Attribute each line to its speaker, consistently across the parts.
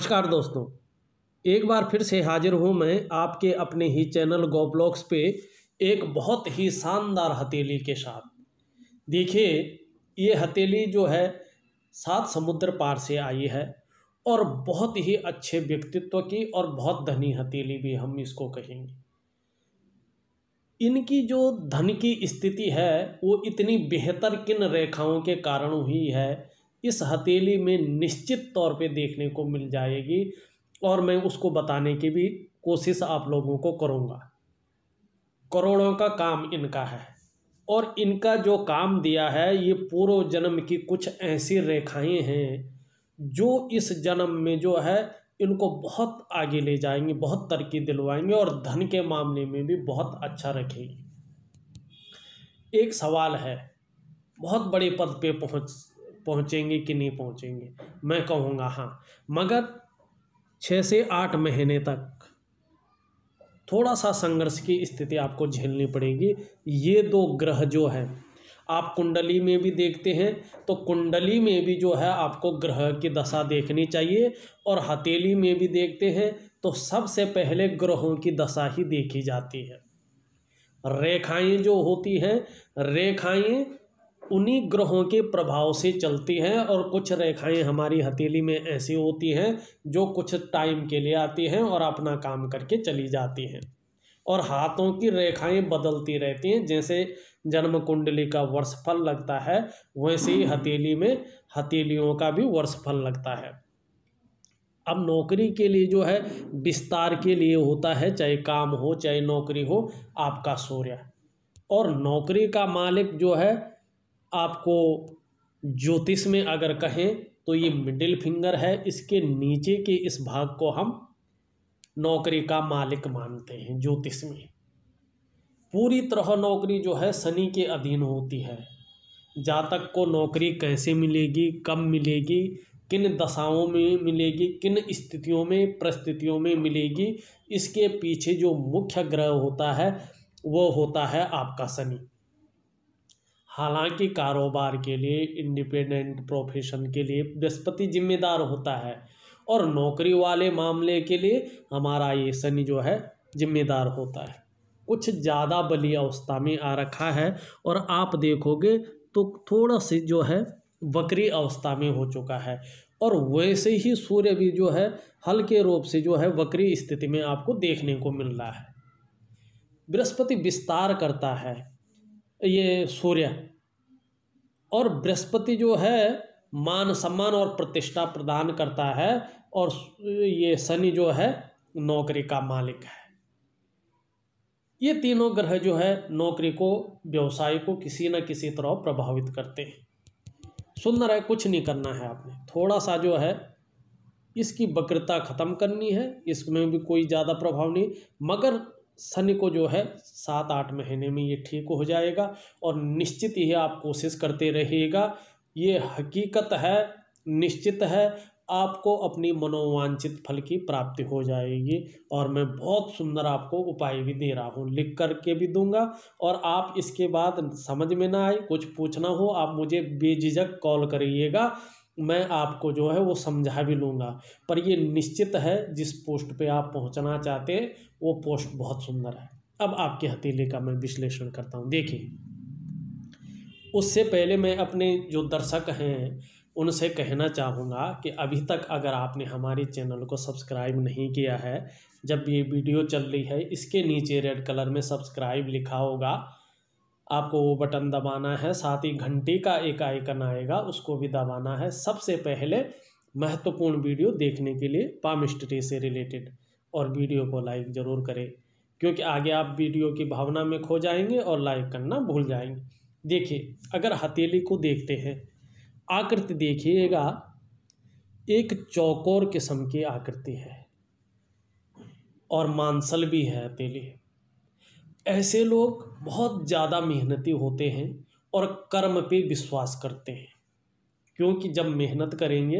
Speaker 1: नमस्कार दोस्तों एक बार फिर से हाजिर हूं मैं आपके अपने ही चैनल गोब्लॉक्स पे एक बहुत ही शानदार हथेली के साथ देखिए ये हथेली जो है सात समुद्र पार से आई है और बहुत ही अच्छे व्यक्तित्व की और बहुत धनी हथेली भी हम इसको कहेंगे इनकी जो धन की स्थिति है वो इतनी बेहतर किन रेखाओं के कारण हुई है इस हथेली में निश्चित तौर पे देखने को मिल जाएगी और मैं उसको बताने की भी कोशिश आप लोगों को करूँगा करोड़ों का काम इनका है और इनका जो काम दिया है ये पूर्व जन्म की कुछ ऐसी रेखाएं हैं जो इस जन्म में जो है इनको बहुत आगे ले जाएंगे बहुत तरक्की दिलवाएंगे और धन के मामले में भी बहुत अच्छा रखेंगे एक सवाल है बहुत बड़े पद पे पहुंच पहुँचेंगे कि नहीं पहुँचेंगे मैं कहूँगा हाँ मगर छः से आठ महीने तक थोड़ा सा संघर्ष की स्थिति आपको झेलनी पड़ेगी ये दो ग्रह जो है आप कुंडली में भी देखते हैं तो कुंडली में भी जो है आपको ग्रह की दशा देखनी चाहिए और हथेली में भी देखते हैं तो सबसे पहले ग्रहों की दशा ही देखी जाती है रेखाएं जो होती हैं रेखाएं उन्हीं ग्रहों के प्रभाव से चलती हैं और कुछ रेखाएं हमारी हथेली में ऐसी होती हैं जो कुछ टाइम के लिए आती हैं और अपना काम करके चली जाती हैं और हाथों की रेखाएं बदलती रहती हैं जैसे जन्म कुंडली का वर्षफल लगता है वैसे ही हथेली में हथेलियों का भी वर्षफल लगता है अब नौकरी के लिए जो है विस्तार के लिए होता है चाहे काम हो चाहे नौकरी हो आपका सूर्य और नौकरी का मालिक जो है आपको ज्योतिष में अगर कहें तो ये मिडिल फिंगर है इसके नीचे के इस भाग को हम नौकरी का मालिक मानते हैं ज्योतिष में पूरी तरह नौकरी जो है शनि के अधीन होती है जातक को नौकरी कैसे मिलेगी कब मिलेगी किन दशाओं में मिलेगी किन स्थितियों में परिस्थितियों में मिलेगी इसके पीछे जो मुख्य ग्रह होता है वो होता है आपका शनि हालांकि कारोबार के लिए इंडिपेंडेंट प्रोफेशन के लिए बृहस्पति जिम्मेदार होता है और नौकरी वाले मामले के लिए हमारा ये शनि जो है जिम्मेदार होता है कुछ ज़्यादा बली अवस्था में आ रखा है और आप देखोगे तो थोड़ा सी जो है वक्री अवस्था में हो चुका है और वैसे ही सूर्य भी जो है हल्के रूप से जो है वक्री स्थिति में आपको देखने को मिल रहा है बृहस्पति विस्तार करता है ये सूर्य और बृहस्पति जो है मान सम्मान और प्रतिष्ठा प्रदान करता है और ये शनि जो है नौकरी का मालिक है ये तीनों ग्रह जो है नौकरी को व्यवसाय को किसी न किसी तरह प्रभावित करते हैं सुंदर है कुछ नहीं करना है आपने थोड़ा सा जो है इसकी वक्रता ख़त्म करनी है इसमें भी कोई ज़्यादा प्रभाव नहीं मगर शनि को जो है सात आठ महीने में ये ठीक हो जाएगा और निश्चित ही आप कोशिश करते रहिएगा ये हकीकत है निश्चित है आपको अपनी मनोवांछित फल की प्राप्ति हो जाएगी और मैं बहुत सुंदर आपको उपाय भी दे रहा हूँ लिख करके भी दूंगा और आप इसके बाद समझ में ना आए कुछ पूछना हो आप मुझे बेझिझक कॉल करिएगा मैं आपको जो है वो समझा भी लूँगा पर ये निश्चित है जिस पोस्ट पे आप पहुँचना चाहते हैं वो पोस्ट बहुत सुंदर है अब आपके हथेली का मैं विश्लेषण करता हूँ देखिए उससे पहले मैं अपने जो दर्शक हैं उनसे कहना चाहूँगा कि अभी तक अगर आपने हमारे चैनल को सब्सक्राइब नहीं किया है जब ये वीडियो चल रही है इसके नीचे रेड कलर में सब्सक्राइब लिखा होगा आपको वो बटन दबाना है साथ ही घंटी का एक आइकन आएगा उसको भी दबाना है सबसे पहले महत्वपूर्ण वीडियो देखने के लिए पाम से रिलेटेड और वीडियो को लाइक ज़रूर करें क्योंकि आगे आप वीडियो की भावना में खो जाएंगे और लाइक करना भूल जाएंगे देखिए अगर हथेली को देखते हैं आकृति देखिएगा एक चौकोर किस्म की आकृति है और मांसल भी है हथेली ऐसे लोग बहुत ज़्यादा मेहनती होते हैं और कर्म पे विश्वास करते हैं क्योंकि जब मेहनत करेंगे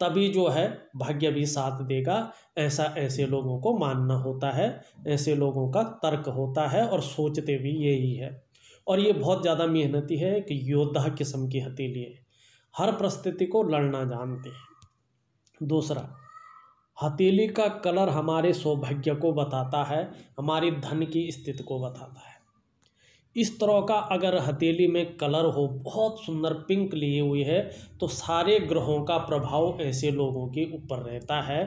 Speaker 1: तभी जो है भाग्य भी साथ देगा ऐसा ऐसे लोगों को मानना होता है ऐसे लोगों का तर्क होता है और सोचते भी यही है और ये बहुत ज़्यादा मेहनती है कि योद्धा किस्म की हथेली है हर परिस्थिति को लड़ना जानते हैं दूसरा हथेली का कलर हमारे सौभाग्य को बताता है हमारी धन की स्थिति को बताता है इस तरह का अगर हथेली में कलर हो बहुत सुंदर पिंक लिए हुई है तो सारे ग्रहों का प्रभाव ऐसे लोगों के ऊपर रहता है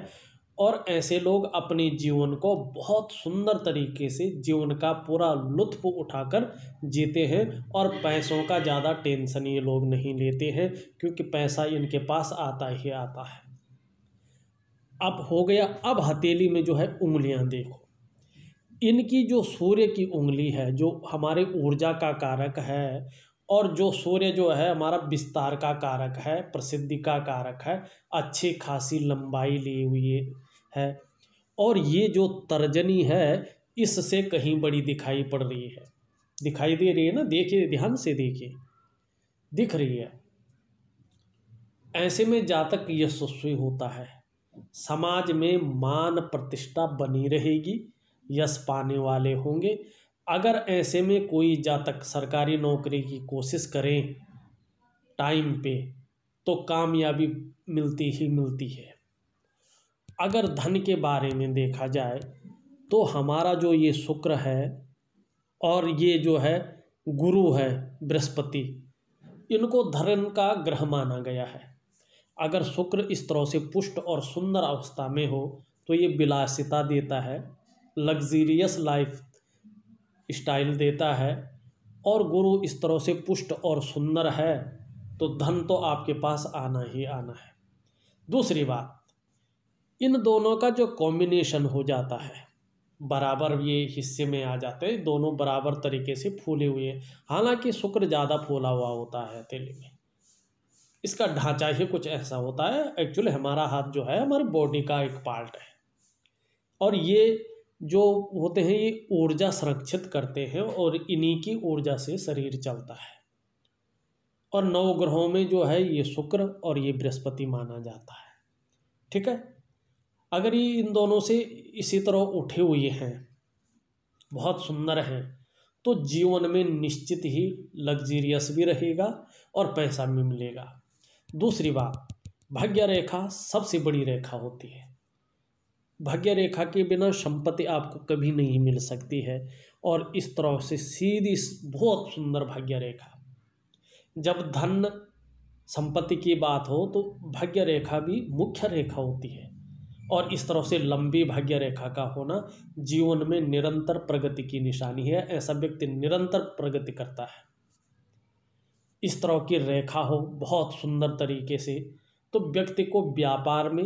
Speaker 1: और ऐसे लोग अपने जीवन को बहुत सुंदर तरीके से जीवन का पूरा लुत्फ उठाकर जीते हैं और पैसों का ज़्यादा टेंशन ये लोग नहीं लेते हैं क्योंकि पैसा इनके पास आता ही आता है अब हो गया अब हथेली में जो है उंगलियां देखो इनकी जो सूर्य की उंगली है जो हमारे ऊर्जा का कारक है और जो सूर्य जो है हमारा विस्तार का कारक है प्रसिद्धि का कारक है अच्छी खासी लंबाई ली हुई है और ये जो तर्जनी है इससे कहीं बड़ी दिखाई पड़ रही है दिखाई दे रही है ना देखिए ध्यान से देखिए दिख रही है ऐसे में जातक यशस्वी होता है समाज में मान प्रतिष्ठा बनी रहेगी यश पाने वाले होंगे अगर ऐसे में कोई जातक सरकारी नौकरी की कोशिश करें टाइम पे तो कामयाबी मिलती ही मिलती है अगर धन के बारे में देखा जाए तो हमारा जो ये शुक्र है और ये जो है गुरु है बृहस्पति इनको धर्म का ग्रह माना गया है अगर शुक्र इस तरह से पुष्ट और सुंदर अवस्था में हो तो ये विलासिता देता है लग्जीरियस लाइफ स्टाइल देता है और गुरु इस तरह से पुष्ट और सुंदर है तो धन तो आपके पास आना ही आना है दूसरी बात इन दोनों का जो कॉम्बिनेशन हो जाता है बराबर ये हिस्से में आ जाते हैं दोनों बराबर तरीके से फूले हुए हालांकि शुक्र ज़्यादा फूला हुआ होता है तेल में इसका ढांचा ही कुछ ऐसा होता है एक्चुअली हमारा हाथ जो है हमारे बॉडी का एक पार्ट है और ये जो होते हैं ये ऊर्जा संरक्षित करते हैं और इन्हीं की ऊर्जा से शरीर चलता है और नौ ग्रहों में जो है ये शुक्र और ये बृहस्पति माना जाता है ठीक है अगर ये इन दोनों से इसी तरह उठे हुए हैं बहुत सुंदर हैं तो जीवन में निश्चित ही लग्जीरियस भी रहेगा और पैसा भी मिलेगा दूसरी बात भाग्य रेखा सबसे बड़ी रेखा होती है भाग्य रेखा के बिना संपत्ति आपको कभी नहीं मिल सकती है और इस तरह से सीधी बहुत सुंदर भाग्य रेखा जब धन संपत्ति की बात हो तो भाग्य रेखा भी मुख्य रेखा होती है और इस तरह से लंबी भाग्य रेखा का होना जीवन में निरंतर प्रगति की निशानी है ऐसा व्यक्ति निरंतर प्रगति करता है इस तरह की रेखा हो बहुत सुंदर तरीके से तो व्यक्ति को व्यापार में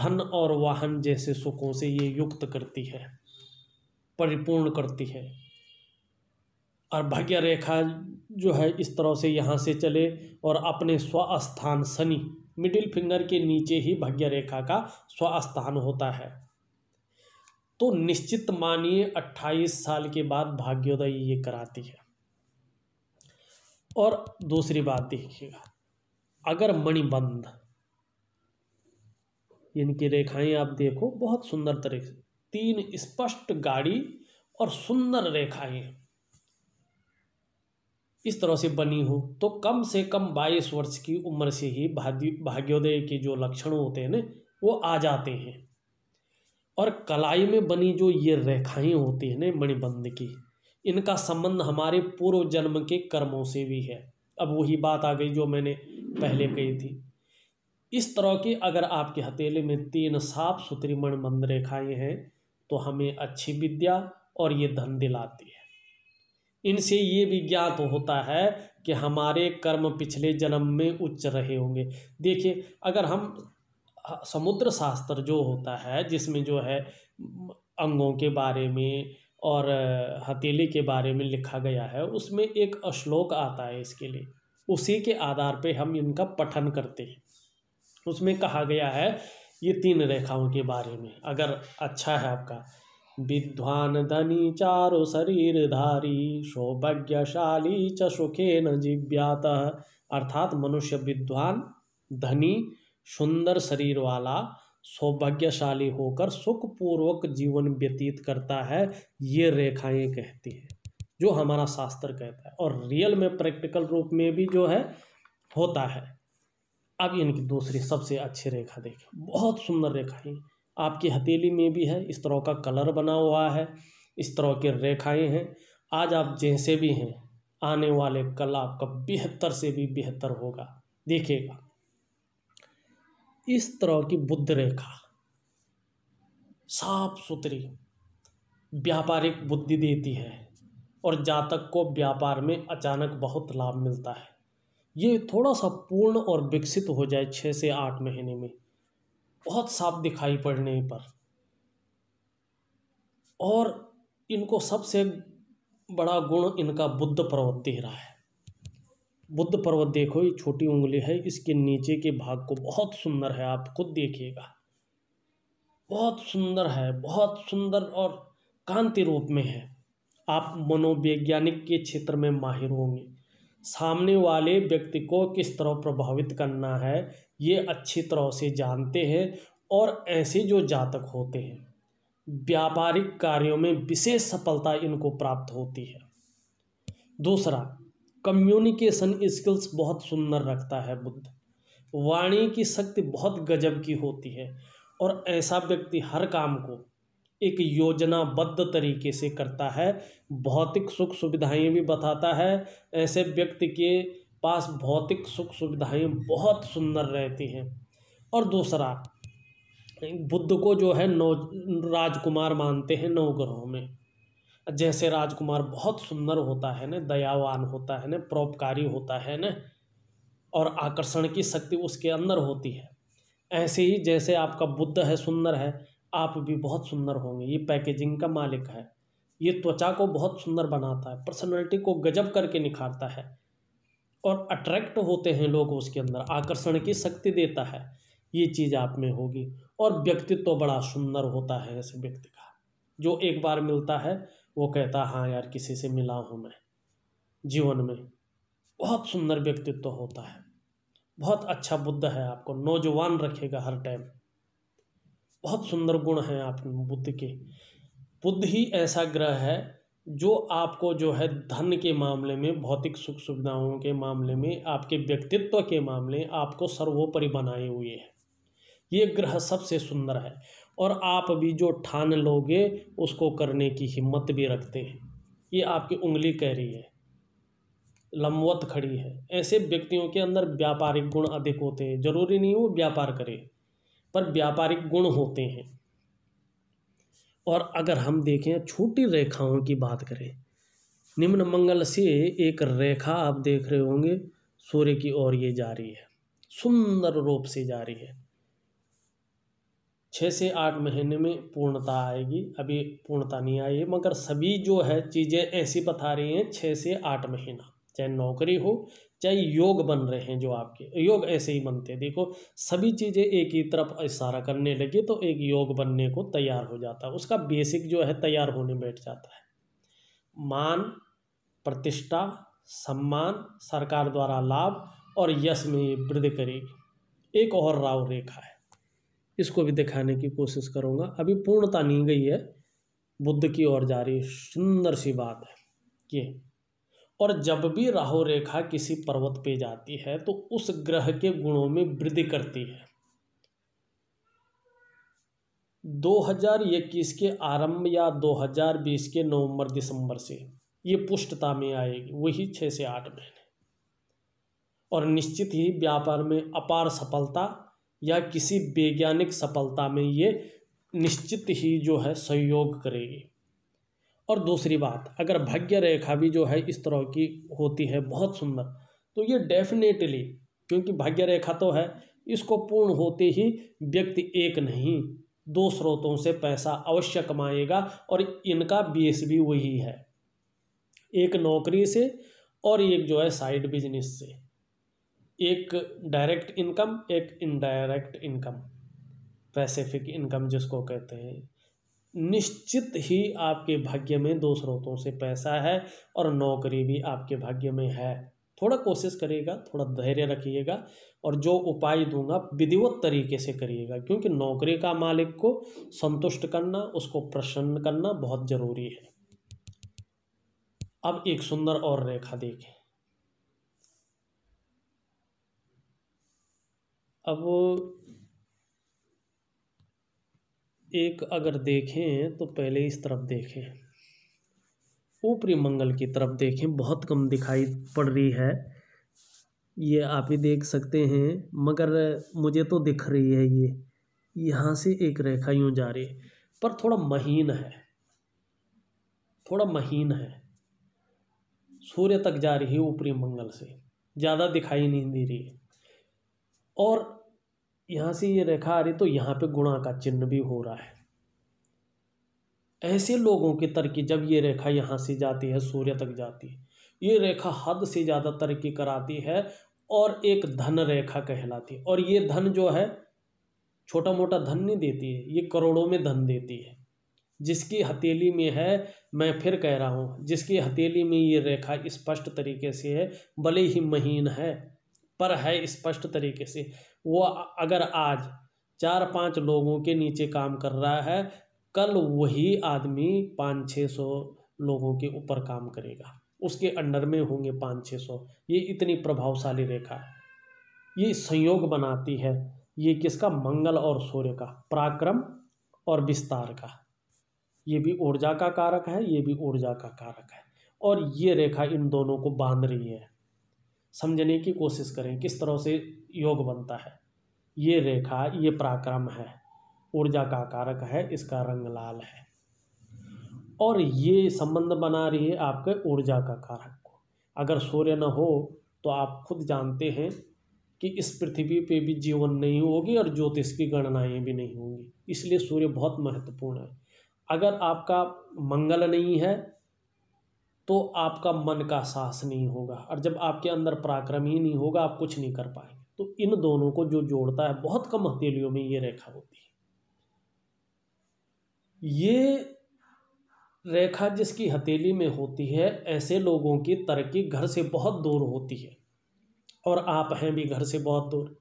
Speaker 1: धन और वाहन जैसे सुखों से ये युक्त करती है परिपूर्ण करती है और भाग्य रेखा जो है इस तरह से यहाँ से चले और अपने स्वस्थान शनि मिडिल फिंगर के नीचे ही भाग्य रेखा का स्वस्थान होता है तो निश्चित मानिए 28 साल के बाद भाग्योदय ये कराती है और दूसरी बात देखिएगा अगर मणिबंध इनकी रेखाएं आप देखो बहुत सुंदर तरीके से तीन स्पष्ट गाड़ी और सुंदर रेखाएं इस तरह से बनी हो तो कम से कम बाईस वर्ष की उम्र से ही भाग्योदय के जो लक्षण होते हैं ना वो आ जाते हैं और कलाई में बनी जो ये रेखाएं होती हैं ना मणिबंध की इनका संबंध हमारे पूर्व जन्म के कर्मों से भी है अब वही बात आ गई जो मैंने पहले कही थी इस तरह के अगर आपके हथेले में तीन साफ सुथरी मण मंद रेखाएं हैं तो हमें अच्छी विद्या और ये धन दिलाती है इनसे ये भी ज्ञात होता है कि हमारे कर्म पिछले जन्म में उच्च रहे होंगे देखिए अगर हम समुद्र शास्त्र जो होता है जिसमें जो है अंगों के बारे में और हथेली के बारे में लिखा गया है उसमें एक श्लोक आता है इसके लिए उसी के आधार पे हम इनका पठन करते हैं उसमें कहा गया है ये तीन रेखाओं के बारे में अगर अच्छा है आपका विद्वान धनी चारो शरीर धारी सौभाग्यशाली च सुखे न जिव्यात अर्थात मनुष्य विद्वान धनी सुंदर शरीर वाला सौभाग्यशाली होकर सुखपूर्वक जीवन व्यतीत करता है ये रेखाएं कहती हैं जो हमारा शास्त्र कहता है और रियल में प्रैक्टिकल रूप में भी जो है होता है अब इनकी दूसरी सबसे अच्छी रेखा देखें बहुत सुंदर रेखाएं आपकी हथेली में भी है इस तरह का कलर बना हुआ है इस तरह की रेखाएं हैं आज आप जैसे भी हैं आने वाले कल आपका बेहतर से भी बेहतर होगा देखिएगा इस तरह की बुद्ध रेखा साफ सुथरी व्यापारिक बुद्धि देती है और जातक को व्यापार में अचानक बहुत लाभ मिलता है ये थोड़ा सा पूर्ण और विकसित हो जाए छः से आठ महीने में बहुत साफ दिखाई पड़ने पर और इनको सबसे बड़ा गुण इनका बुद्ध प्रवृत्ति रहा है बुद्ध पर्वत देखो ये छोटी उंगली है इसके नीचे के भाग को बहुत सुंदर है आप खुद देखिएगा बहुत सुंदर है बहुत सुंदर और कांति रूप में है आप मनोवैज्ञानिक के क्षेत्र में माहिर होंगे सामने वाले व्यक्ति को किस तरह प्रभावित करना है ये अच्छी तरह से जानते हैं और ऐसे जो जातक होते हैं व्यापारिक कार्यों में विशेष सफलता इनको प्राप्त होती है दूसरा कम्युनिकेशन स्किल्स बहुत सुंदर रखता है बुद्ध वाणी की शक्ति बहुत गजब की होती है और ऐसा व्यक्ति हर काम को एक योजनाबद्ध तरीके से करता है भौतिक सुख सुविधाएं भी बताता है ऐसे व्यक्ति के पास भौतिक सुख सुविधाएं बहुत सुंदर रहती हैं और दूसरा बुद्ध को जो है नौ राजकुमार मानते हैं नौ ग्रहों में जैसे राजकुमार बहुत सुंदर होता है ना दयावान होता है ना परोपकारी होता है ना और आकर्षण की शक्ति उसके अंदर होती है ऐसे ही जैसे आपका बुद्ध है सुंदर है आप भी बहुत सुंदर होंगे ये पैकेजिंग का मालिक है ये त्वचा को बहुत सुंदर बनाता है पर्सनैलिटी को गजब करके निखारता है और अट्रैक्ट होते हैं लोग उसके अंदर आकर्षण की शक्ति देता है ये चीज़ आप में होगी और व्यक्तित्व तो बड़ा सुंदर होता है ऐसे व्यक्ति का जो एक बार मिलता है वो कहता हाँ यार किसी से मिला हूँ मैं जीवन में बहुत सुंदर व्यक्तित्व होता है बहुत अच्छा बुद्ध है आपको नौजवान रखेगा हर टाइम बहुत सुंदर गुण हैं आप बुद्ध के बुद्ध ही ऐसा ग्रह है जो आपको जो है धन के मामले में भौतिक सुख सुविधाओं के मामले में आपके व्यक्तित्व के मामले आपको सर्वोपरि बनाए हुए है ये ग्रह सबसे सुंदर है और आप भी जो ठान लोगे उसको करने की हिम्मत भी रखते हैं ये आपकी उंगली कह रही है लंबवत खड़ी है ऐसे व्यक्तियों के अंदर व्यापारिक गुण अधिक होते हैं जरूरी नहीं वो व्यापार करे पर व्यापारिक गुण होते हैं और अगर हम देखें छोटी रेखाओं की बात करें निम्न मंगल से एक रेखा आप देख रहे होंगे सूर्य की ओर ये जा रही है सुंदर रूप से जा रही है छः से आठ महीने में पूर्णता आएगी अभी पूर्णता नहीं आई है मगर सभी जो है चीज़ें ऐसी बता रही हैं छः से आठ महीना चाहे नौकरी हो चाहे योग बन रहे हैं जो आपके योग ऐसे ही बनते हैं देखो सभी चीज़ें एक ही तरफ इशारा करने लगी तो एक योग बनने को तैयार हो जाता है उसका बेसिक जो है तैयार होने बैठ जाता है मान प्रतिष्ठा सम्मान सरकार द्वारा लाभ और यश में वृद्धि करेगी एक और राव रेखा है इसको भी दिखाने की कोशिश करूँगा अभी पूर्णता नहीं गई है बुद्ध की ओर जा रही सुंदर सी बात है ये और जब भी राहु रेखा किसी पर्वत पे जाती है तो उस ग्रह के गुणों में वृद्धि करती है 2021 के आरंभ या 2020 के नवंबर दिसंबर से ये पुष्टता में आएगी वही छः से आठ महीने और निश्चित ही व्यापार में अपार सफलता या किसी वैज्ञानिक सफलता में ये निश्चित ही जो है सहयोग करेगी और दूसरी बात अगर भाग्य रेखा भी जो है इस तरह की होती है बहुत सुंदर तो ये डेफिनेटली क्योंकि भाग्य रेखा तो है इसको पूर्ण होते ही व्यक्ति एक नहीं दो स्रोतों से पैसा अवश्य कमाएगा और इनका बेस भी वही है एक नौकरी से और एक जो है साइड बिजनेस से एक डायरेक्ट इनकम एक इनडायरेक्ट इनकम पैसिफिक इनकम जिसको कहते हैं निश्चित ही आपके भाग्य में दो स्रोतों से पैसा है और नौकरी भी आपके भाग्य में है थोड़ा कोशिश करिएगा थोड़ा धैर्य रखिएगा और जो उपाय दूंगा विधिवत तरीके से करिएगा क्योंकि नौकरी का मालिक को संतुष्ट करना उसको प्रसन्न करना बहुत ज़रूरी है अब एक सुंदर और रेखा देखें अब एक अगर देखें तो पहले इस तरफ देखें ऊपरी मंगल की तरफ देखें बहुत कम दिखाई पड़ रही है ये आप ही देख सकते हैं मगर मुझे तो दिख रही है ये यहाँ से एक रेखा यूँ जा रही है पर थोड़ा महीन है थोड़ा महीन है सूर्य तक जा रही है ऊपरी मंगल से ज़्यादा दिखाई नहीं दे रही है और यहाँ से ये रेखा आ रही तो यहाँ पे गुणा का चिन्ह भी हो रहा है ऐसे लोगों की तरक्की जब ये रेखा यहाँ से जाती है सूर्य तक जाती है ये रेखा हद से ज़्यादा तरक्की कराती है और एक धन रेखा कहलाती है और ये धन जो है छोटा मोटा धन नहीं देती है ये करोड़ों में धन देती है जिसकी हथेली में है मैं फिर कह रहा हूँ जिसकी हथेली में ये रेखा स्पष्ट तरीके से है भले ही महीन है पर है स्पष्ट तरीके से वो अगर आज चार पांच लोगों के नीचे काम कर रहा है कल वही आदमी पाँच छः सौ लोगों के ऊपर काम करेगा उसके अंडर में होंगे पाँच छः सौ ये इतनी प्रभावशाली रेखा है ये संयोग बनाती है ये किसका मंगल और सूर्य का पराक्रम और विस्तार का ये भी ऊर्जा का कारक है ये भी ऊर्जा का कारक है और ये रेखा इन दोनों को बांध रही है समझने की कोशिश करें किस तरह से योग बनता है ये रेखा ये पराक्रम है ऊर्जा का कारक है इसका रंग लाल है और ये संबंध बना रही है आपके ऊर्जा का कारक को अगर सूर्य न हो तो आप खुद जानते हैं कि इस पृथ्वी पे भी जीवन नहीं होगी और ज्योतिष की गणनाएं भी नहीं होंगी इसलिए सूर्य बहुत महत्वपूर्ण है अगर आपका मंगल नहीं है तो आपका मन का साहस नहीं होगा और जब आपके अंदर पराक्रम ही नहीं होगा आप कुछ नहीं कर पाएंगे तो इन दोनों को जो जोड़ता है बहुत कम हथेलियों में ये रेखा होती है ये रेखा जिसकी हथेली में होती है ऐसे लोगों की तरक्की घर से बहुत दूर होती है और आप हैं भी घर से बहुत दूर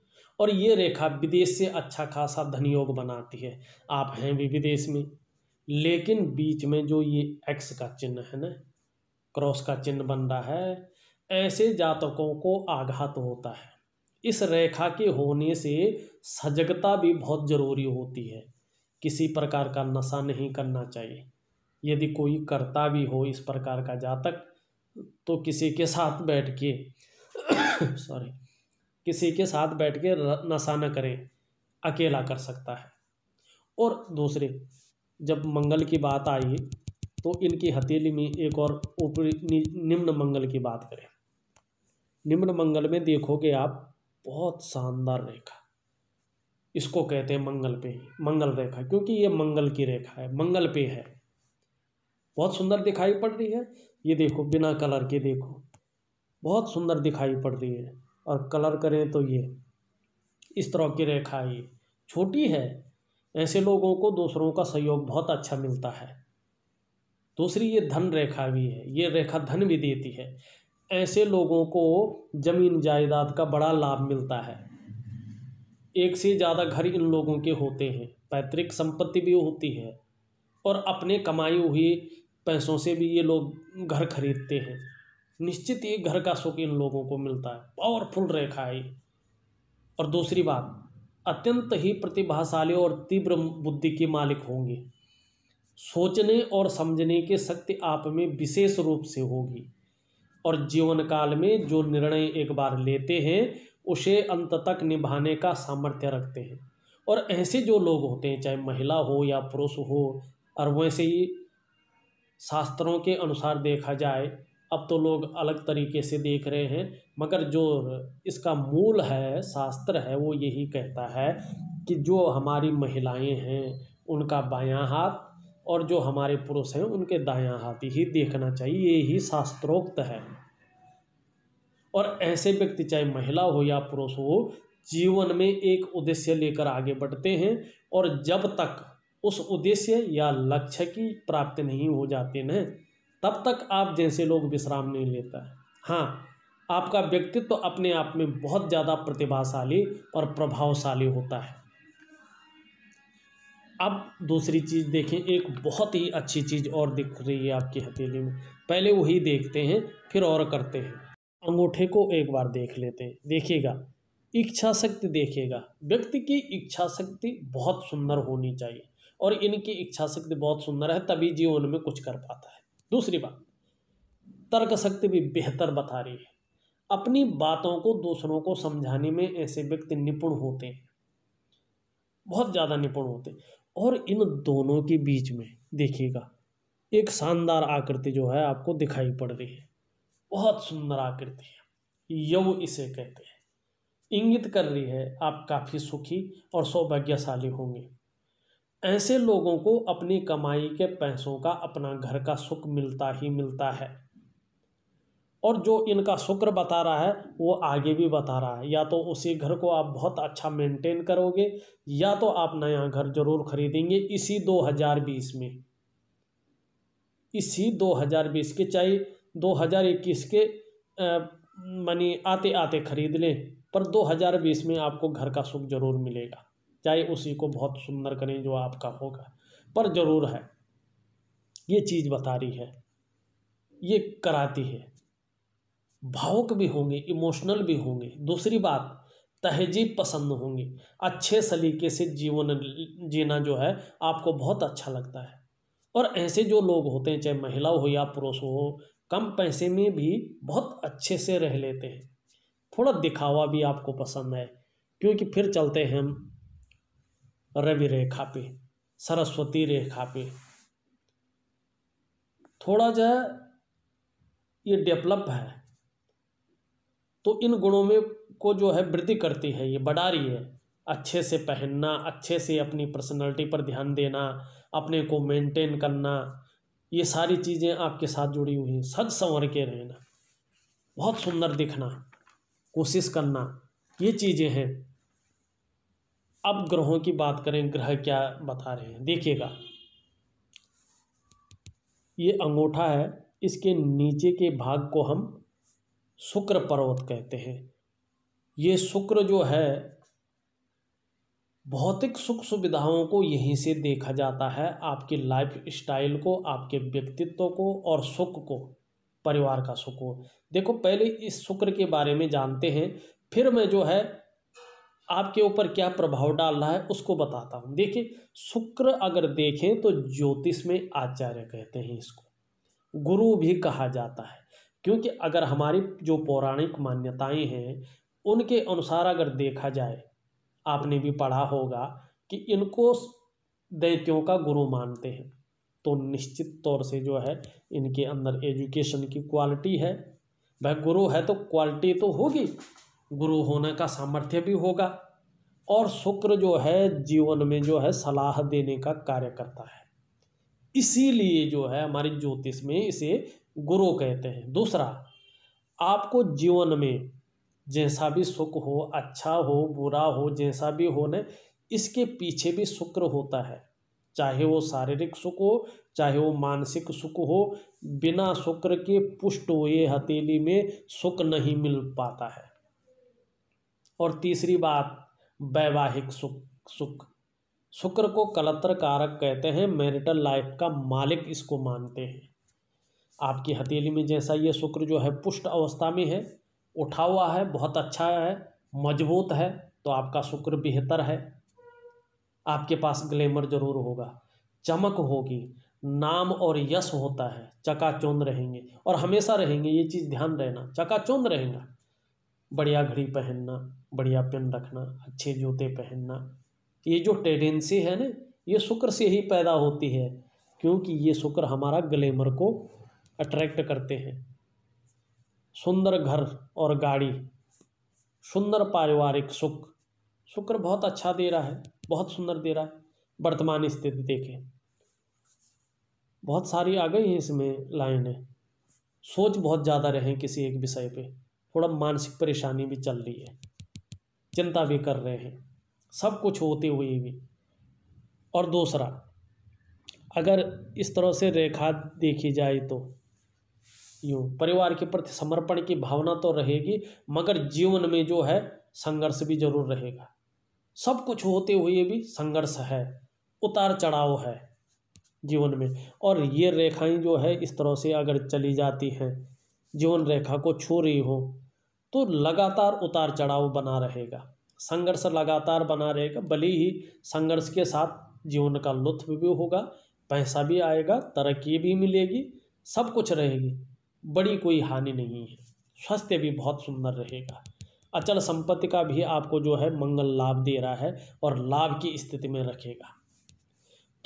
Speaker 1: और ये रेखा विदेश से अच्छा खासा धनयोग बनाती है आप हैं भी विदेश में लेकिन बीच में जो ये एक्स का चिन्ह है ना क्रॉस का चिन्ह बन रहा है ऐसे जातकों को आघात होता है इस रेखा के होने से सजगता भी बहुत ज़रूरी होती है किसी प्रकार का नशा नहीं करना चाहिए यदि कोई करता भी हो इस प्रकार का जातक तो किसी के साथ बैठ के सॉरी किसी के साथ बैठ के नशा न करें अकेला कर सकता है और दूसरे जब मंगल की बात आई तो इनकी हथेली में एक और ऊपरी निम्न मंगल की बात करें निम्न मंगल में देखोगे आप बहुत शानदार रेखा इसको कहते हैं मंगल पे मंगल रेखा क्योंकि ये मंगल की रेखा है मंगल पे है बहुत सुंदर दिखाई पड़ रही है ये देखो बिना कलर के देखो बहुत सुंदर दिखाई पड़ रही है और कलर करें तो ये इस तरह की रेखा ये छोटी है ऐसे लोगों को दूसरों का सहयोग बहुत अच्छा मिलता है दूसरी ये धन रेखा भी है ये रेखा धन भी देती है ऐसे लोगों को ज़मीन जायदाद का बड़ा लाभ मिलता है एक से ज़्यादा घर इन लोगों के होते हैं पैतृक संपत्ति भी होती है और अपने कमाई हुई पैसों से भी ये लोग घर खरीदते हैं निश्चित ये घर का सुख इन लोगों को मिलता है पावरफुल रेखा है और दूसरी बात अत्यंत ही प्रतिभाशाली और तीव्र बुद्धि के मालिक होंगे सोचने और समझने के शक्ति आप में विशेष रूप से होगी और जीवन काल में जो निर्णय एक बार लेते हैं उसे अंत तक निभाने का सामर्थ्य रखते हैं और ऐसे जो लोग होते हैं चाहे महिला हो या पुरुष हो और वैसे ही शास्त्रों के अनुसार देखा जाए अब तो लोग अलग तरीके से देख रहे हैं मगर जो इसका मूल है शास्त्र है वो यही कहता है कि जो हमारी महिलाएं हैं उनका बायां हाथ और जो हमारे पुरुष हैं उनके दायां हाथ ही देखना चाहिए ये ही शास्त्रोक्त है और ऐसे व्यक्ति चाहे महिला हो या पुरुष हो जीवन में एक उद्देश्य लेकर आगे बढ़ते हैं और जब तक उस उद्देश्य या लक्ष्य की प्राप्ति नहीं हो जाती न तब तक आप जैसे लोग विश्राम नहीं लेता है हाँ आपका व्यक्तित्व तो अपने आप में बहुत ज़्यादा प्रतिभाशाली और प्रभावशाली होता है अब दूसरी चीज़ देखें एक बहुत ही अच्छी चीज़ और दिख रही है आपकी हथेली में पहले वही देखते हैं फिर और करते हैं अंगूठे को एक बार देख लेते हैं देखिएगा इच्छा शक्ति देखेगा व्यक्ति की इच्छा शक्ति बहुत सुंदर होनी चाहिए और इनकी इच्छा शक्ति बहुत सुंदर है तभी जीवन में कुछ कर पाता है दूसरी बात तर्क शक्ति भी बेहतर बता रही है अपनी बातों को दूसरों को समझाने में ऐसे व्यक्ति निपुण होते हैं बहुत ज़्यादा निपुण होते हैं और इन दोनों के बीच में देखिएगा एक शानदार आकृति जो है आपको दिखाई पड़ रही है बहुत सुंदर आकृति है यव इसे कहते हैं इंगित कर रही है आप काफ़ी सुखी और सौभाग्यशाली होंगे ऐसे लोगों को अपनी कमाई के पैसों का अपना घर का सुख मिलता ही मिलता है और जो इनका शुक्र बता रहा है वो आगे भी बता रहा है या तो उसी घर को आप बहुत अच्छा मेंटेन करोगे या तो आप नया घर जरूर खरीदेंगे इसी 2020 में इसी 2020 के चाहे 2021 के मनी आते आते खरीद लें पर 2020 में आपको घर का सुख जरूर मिलेगा चाहे उसी को बहुत सुंदर करें जो आपका होगा पर ज़रूर है ये चीज़ बता रही है ये कराती है भावुक भी होंगे इमोशनल भी होंगे दूसरी बात तहजीब पसंद होंगी अच्छे सलीके से जीवन जीना जो है आपको बहुत अच्छा लगता है और ऐसे जो लोग होते हैं चाहे महिला हो या पुरुष हो कम पैसे में भी बहुत अच्छे से रह लेते हैं थोड़ा दिखावा भी आपको पसंद है क्योंकि फिर चलते हैं हम रवि रेखा पे सरस्वती रेखा पे थोड़ा जो ये डेवलप है तो इन गुणों में को जो है वृद्धि करती है ये बढ़ा रही है अच्छे से पहनना अच्छे से अपनी पर्सनैलिटी पर ध्यान देना अपने को मेंटेन करना ये सारी चीज़ें आपके साथ जुड़ी हुई हैं सज संवर के रहना बहुत सुंदर दिखना कोशिश करना ये चीज़ें हैं अब ग्रहों की बात करें ग्रह क्या बता रहे हैं देखिएगा ये अंगूठा है इसके नीचे के भाग को हम शुक्र पर्वत कहते हैं ये शुक्र जो है भौतिक सुख सुविधाओं को यहीं से देखा जाता है आपकी लाइफ स्टाइल को आपके व्यक्तित्व को और सुख को परिवार का सुख को देखो पहले इस शुक्र के बारे में जानते हैं फिर मैं जो है आपके ऊपर क्या प्रभाव डाल रहा है उसको बताता हूँ देखिए शुक्र अगर देखें तो ज्योतिष में आचार्य कहते हैं इसको गुरु भी कहा जाता है क्योंकि अगर हमारी जो पौराणिक मान्यताएं हैं उनके अनुसार अगर देखा जाए आपने भी पढ़ा होगा कि इनको दैत्यों का गुरु मानते हैं तो निश्चित तौर से जो है इनके अंदर एजुकेशन की क्वालिटी है वह गुरु है तो क्वालिटी तो होगी गुरु होने का सामर्थ्य भी होगा और शुक्र जो है जीवन में जो है सलाह देने का कार्य करता है इसीलिए जो है हमारे ज्योतिष में इसे गुरु कहते हैं दूसरा आपको जीवन में जैसा भी सुख हो अच्छा हो बुरा हो जैसा भी हो न इसके पीछे भी शुक्र होता है चाहे वो शारीरिक सुख हो चाहे वो मानसिक सुख हो बिना शुक्र के पुष्ट हुए हथेली में सुख नहीं मिल पाता है और तीसरी बात वैवाहिक सुख सुख शुक्र को कलत्र कारक कहते हैं मैरिटल लाइफ का मालिक इसको मानते हैं आपकी हथेली में जैसा ये शुक्र जो है पुष्ट अवस्था में है उठा हुआ है बहुत अच्छा है मजबूत है तो आपका शुक्र बेहतर है आपके पास ग्लैमर जरूर होगा चमक होगी नाम और यश होता है चकाचौंध रहेंगे और हमेशा रहेंगे ये चीज़ ध्यान रहना चकाचौंध रहेगा बढ़िया घड़ी पहनना बढ़िया पेन रखना अच्छे जूते पहनना ये जो टेंडेंसी है ना ये शुक्र से ही पैदा होती है क्योंकि ये शुक्र हमारा ग्लैमर को अट्रैक्ट करते हैं सुंदर घर और गाड़ी सुंदर पारिवारिक सुख शुक्र बहुत अच्छा दे रहा है बहुत सुंदर दे रहा है वर्तमान स्थिति देखें बहुत सारी आ गई हैं इसमें लाइनें सोच बहुत ज़्यादा रहे किसी एक विषय पे थोड़ा मानसिक परेशानी भी चल रही है चिंता भी कर रहे हैं सब कुछ होते हुए भी और दूसरा अगर इस तरह से रेखा देखी जाए तो यूँ परिवार के प्रति समर्पण की भावना तो रहेगी मगर जीवन में जो है संघर्ष भी जरूर रहेगा सब कुछ होते हुए भी संघर्ष है उतार चढ़ाव है जीवन में और ये रेखाएं जो है इस तरह से अगर चली जाती हैं जीवन रेखा को छू रही हो तो लगातार उतार चढ़ाव बना रहेगा संघर्ष लगातार बना रहेगा भले ही संघर्ष के साथ जीवन का लुत्फ भी होगा पैसा भी आएगा तरक्की भी मिलेगी सब कुछ रहेगी बड़ी कोई हानि नहीं है स्वास्थ्य भी बहुत सुंदर रहेगा अचल संपत्ति का भी आपको जो है मंगल लाभ दे रहा है और लाभ की स्थिति में रखेगा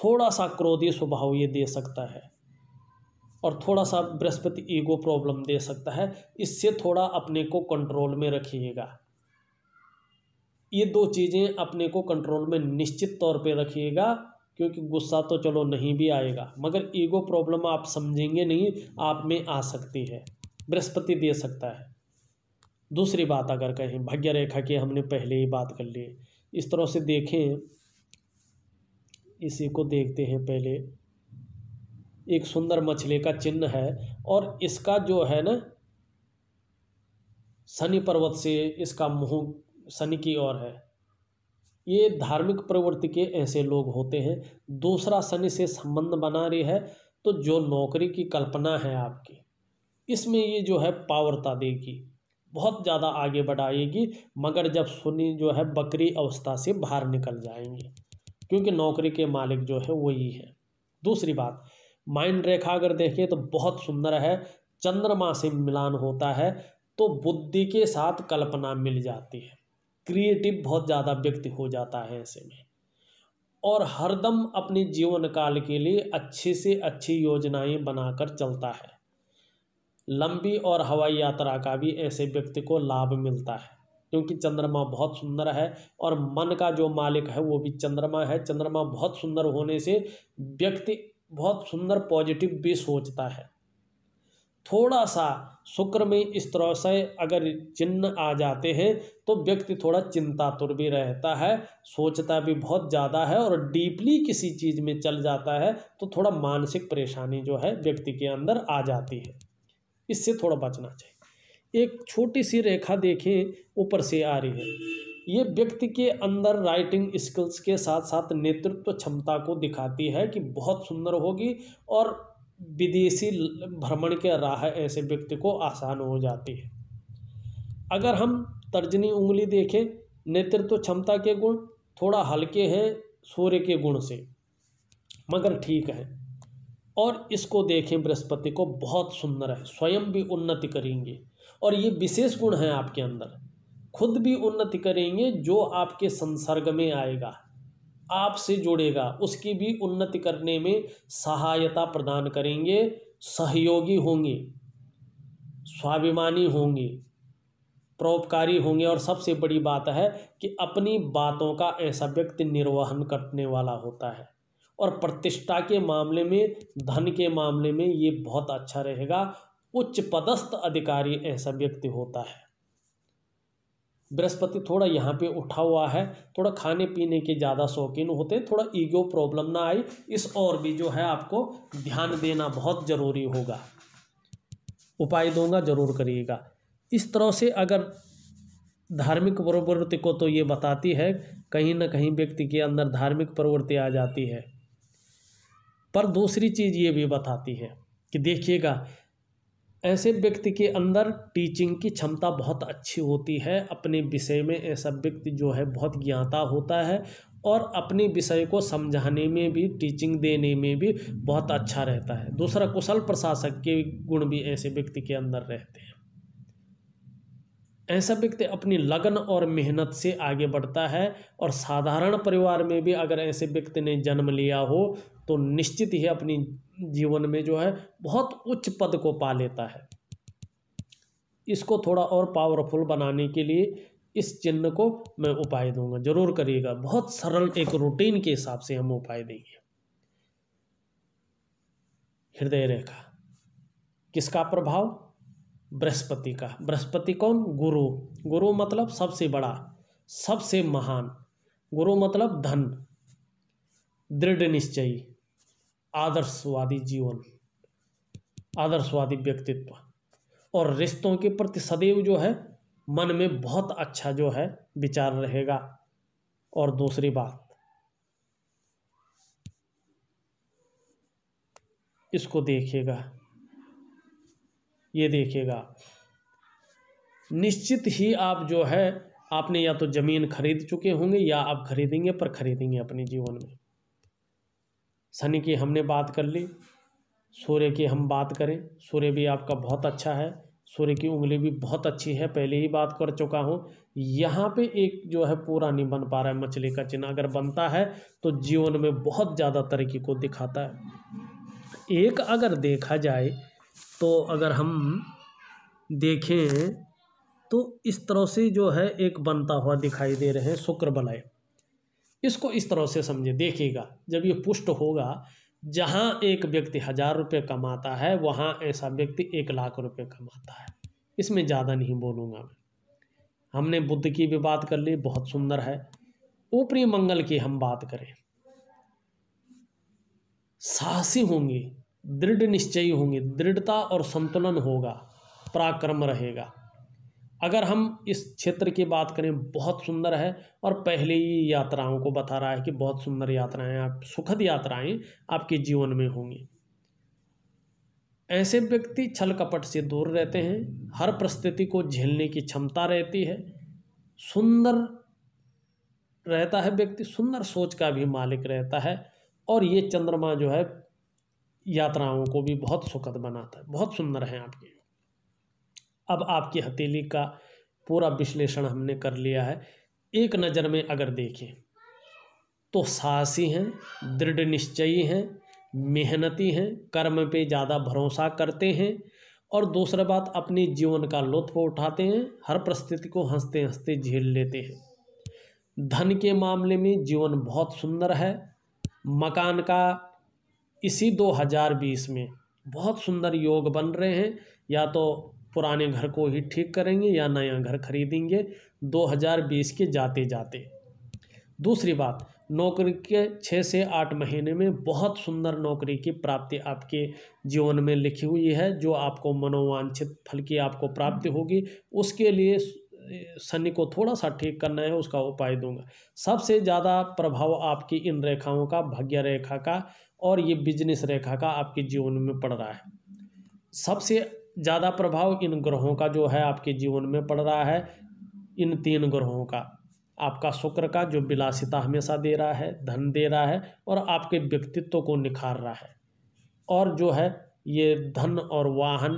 Speaker 1: थोड़ा सा क्रोधी स्वभाव ये दे सकता है और थोड़ा सा बृहस्पति ईगो प्रॉब्लम दे सकता है इससे थोड़ा अपने को कंट्रोल में रखिएगा ये दो चीज़ें अपने को कंट्रोल में निश्चित तौर पे रखिएगा क्योंकि गुस्सा तो चलो नहीं भी आएगा मगर ईगो प्रॉब्लम आप समझेंगे नहीं आप में आ सकती है बृहस्पति दे सकता है दूसरी बात अगर कहें भाग्य रेखा की हमने पहले ही बात कर ली इस तरह से देखें इसी को देखते हैं पहले एक सुंदर मछली का चिन्ह है और इसका जो है ना शनि पर्वत से इसका मुँह शनि की ओर है ये धार्मिक प्रवृत्ति के ऐसे लोग होते हैं दूसरा शनि से संबंध बना रही है तो जो नौकरी की कल्पना है आपकी इसमें ये जो है पावरता देगी बहुत ज़्यादा आगे बढ़ाएगी मगर जब शनि जो है बकरी अवस्था से बाहर निकल जाएंगे क्योंकि नौकरी के मालिक जो है वही है दूसरी बात माइंड रेखा अगर देखें तो बहुत सुंदर है चंद्रमा से मिलान होता है तो बुद्धि के साथ कल्पना मिल जाती है क्रिएटिव बहुत ज़्यादा व्यक्ति हो जाता है ऐसे में और हरदम अपने जीवन काल के लिए अच्छे से अच्छी योजनाएं बनाकर चलता है लंबी और हवाई यात्रा का भी ऐसे व्यक्ति को लाभ मिलता है क्योंकि चंद्रमा बहुत सुंदर है और मन का जो मालिक है वो भी चंद्रमा है चंद्रमा बहुत सुंदर होने से व्यक्ति बहुत सुंदर पॉजिटिव भी सोचता है थोड़ा सा शुक्र में इस तरह से अगर चिन्ह आ जाते हैं तो व्यक्ति थोड़ा चिंतातुर भी रहता है सोचता भी बहुत ज़्यादा है और डीपली किसी चीज़ में चल जाता है तो थोड़ा मानसिक परेशानी जो है व्यक्ति के अंदर आ जाती है इससे थोड़ा बचना चाहिए एक छोटी सी रेखा देखें ऊपर से आ रही है ये व्यक्ति के अंदर राइटिंग स्किल्स के साथ साथ नेतृत्व क्षमता को दिखाती है कि बहुत सुंदर होगी और विदेशी भ्रमण के राह ऐसे व्यक्ति को आसान हो जाती है अगर हम तर्जनी उंगली देखें नेतृत्व क्षमता के गुण थोड़ा हल्के हैं सूर्य के गुण से मगर ठीक है और इसको देखें बृहस्पति को बहुत सुंदर है स्वयं भी उन्नति करेंगे और ये विशेष गुण है आपके अंदर खुद भी उन्नति करेंगे जो आपके संसर्ग में आएगा आपसे जुड़ेगा उसकी भी उन्नति करने में सहायता प्रदान करेंगे सहयोगी होंगे स्वाभिमानी होंगे परोपकारी होंगे और सबसे बड़ी बात है कि अपनी बातों का ऐसा व्यक्ति निर्वहन करने वाला होता है और प्रतिष्ठा के मामले में धन के मामले में ये बहुत अच्छा रहेगा उच्च पदस्थ अधिकारी ऐसा व्यक्ति होता है बृहस्पति थोड़ा यहाँ पे उठा हुआ है थोड़ा खाने पीने के ज़्यादा शौकीन होते हैं थोड़ा ईगो प्रॉब्लम ना आई इस और भी जो है आपको ध्यान देना बहुत ज़रूरी होगा उपाय दूंगा ज़रूर करिएगा इस तरह से अगर धार्मिक प्रवृत्ति को तो ये बताती है कहीं ना कहीं व्यक्ति के अंदर धार्मिक प्रवृत्ति आ जाती है पर दूसरी चीज़ ये भी बताती है कि देखिएगा ऐसे व्यक्ति के अंदर टीचिंग की क्षमता बहुत अच्छी होती है अपने विषय में ऐसा व्यक्ति जो है बहुत ज्ञाता होता है और अपने विषय को समझाने में भी टीचिंग देने में भी बहुत अच्छा रहता है दूसरा कुशल प्रशासक के गुण भी ऐसे व्यक्ति के अंदर रहते हैं ऐसा व्यक्ति अपनी लगन और मेहनत से आगे बढ़ता है और साधारण परिवार में भी अगर ऐसे व्यक्ति ने जन्म लिया हो तो निश्चित ही अपनी जीवन में जो है बहुत उच्च पद को पा लेता है इसको थोड़ा और पावरफुल बनाने के लिए इस चिन्ह को मैं उपाय दूंगा जरूर करिएगा बहुत सरल एक रूटीन के हिसाब से हम उपाय देंगे हृदय रेखा किसका प्रभाव बृहस्पति का बृहस्पति कौन गुरु गुरु मतलब सबसे बड़ा सबसे महान गुरु मतलब धन दृढ़ निश्चयी आदर्शवादी जीवन आदर्शवादी व्यक्तित्व और रिश्तों के प्रति सदैव जो है मन में बहुत अच्छा जो है विचार रहेगा और दूसरी बात इसको देखिएगा ये देखिएगा निश्चित ही आप जो है आपने या तो ज़मीन खरीद चुके होंगे या आप खरीदेंगे पर खरीदेंगे अपने जीवन में शनि की हमने बात कर ली सूर्य की हम बात करें सूर्य भी आपका बहुत अच्छा है सूर्य की उंगली भी बहुत अच्छी है पहले ही बात कर चुका हूँ यहाँ पे एक जो है पूरा नहीं बन पा रहा है मछली का चिन्ह अगर बनता है तो जीवन में बहुत ज़्यादा तरक्की को दिखाता है एक अगर देखा जाए तो अगर हम देखें तो इस तरह से जो है एक बनता हुआ दिखाई दे रहे हैं शुक्र बलय इसको इस तरह से समझे देखिएगा जब ये पुष्ट होगा जहाँ एक व्यक्ति हज़ार रुपये कमाता है वहाँ ऐसा व्यक्ति एक लाख रुपये कमाता है इसमें ज़्यादा नहीं बोलूँगा मैं हमने बुद्ध की भी बात कर ली बहुत सुंदर है ऊपरी मंगल की हम बात करें साहसी होंगे दृढ़ निश्चयी होंगे दृढ़ता और संतुलन होगा पराक्रम रहेगा अगर हम इस क्षेत्र की बात करें बहुत सुंदर है और पहले ही यात्राओं को बता रहा है कि बहुत सुंदर यात्राएं आप सुखद यात्राएं आपके जीवन में होंगी ऐसे व्यक्ति छल कपट से दूर रहते हैं हर परिस्थिति को झेलने की क्षमता रहती है सुंदर रहता है व्यक्ति सुंदर सोच का भी मालिक रहता है और ये चंद्रमा जो है यात्राओं को भी बहुत सुखद बनाता है बहुत सुंदर है आपकी अब आपकी हथेली का पूरा विश्लेषण हमने कर लिया है एक नज़र में अगर देखें तो साहसी हैं दृढ़ निश्चयी हैं मेहनती हैं कर्म पे ज़्यादा भरोसा करते हैं और दूसरा बात अपने जीवन का लुत्फ उठाते हैं हर परिस्थिति को हंसते हंसते झेल लेते हैं धन के मामले में जीवन बहुत सुंदर है मकान का इसी 2020 में बहुत सुंदर योग बन रहे हैं या तो पुराने घर को ही ठीक करेंगे या नया घर खरीदेंगे 2020 के जाते जाते दूसरी बात नौकरी के छः से आठ महीने में बहुत सुंदर नौकरी की प्राप्ति आपके जीवन में लिखी हुई है जो आपको मनोवांछित फल की आपको प्राप्ति होगी उसके लिए शनि को थोड़ा सा ठीक करना है उसका उपाय दूंगा सबसे ज़्यादा प्रभाव आपकी इन रेखाओं का भाग्य रेखा का और ये बिजनेस रेखा का आपके जीवन में पड़ रहा है सबसे ज़्यादा प्रभाव इन ग्रहों का जो है आपके जीवन में पड़ रहा है इन तीन ग्रहों का आपका शुक्र का जो विलासिता हमेशा दे रहा है धन दे रहा है और आपके व्यक्तित्व को निखार रहा है और जो है ये धन और वाहन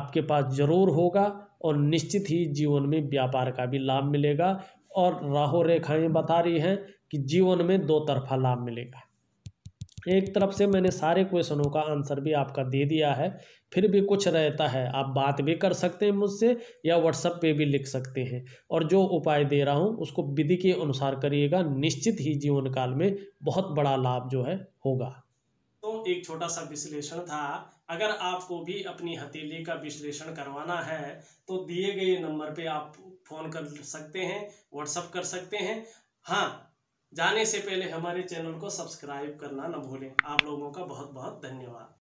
Speaker 1: आपके पास जरूर होगा और निश्चित ही जीवन में व्यापार का भी लाभ मिलेगा और राहु रेखाएं बता रही हैं कि जीवन में दो तरफा लाभ मिलेगा एक तरफ से मैंने सारे क्वेश्चनों का आंसर भी आपका दे दिया है फिर भी कुछ रहता है आप बात भी कर सकते हैं मुझसे या व्हाट्सअप पे भी लिख सकते हैं और जो उपाय दे रहा हूँ उसको विधि के अनुसार करिएगा निश्चित ही जीवन काल में बहुत बड़ा लाभ जो है होगा तो एक छोटा सा विश्लेषण था अगर आपको भी अपनी हथेली का विश्लेषण करवाना है तो दिए गए नंबर पर आप फोन कर सकते हैं व्हाट्सअप कर सकते हैं हाँ जाने से पहले हमारे चैनल को सब्सक्राइब करना न भूलें आप लोगों का बहुत बहुत धन्यवाद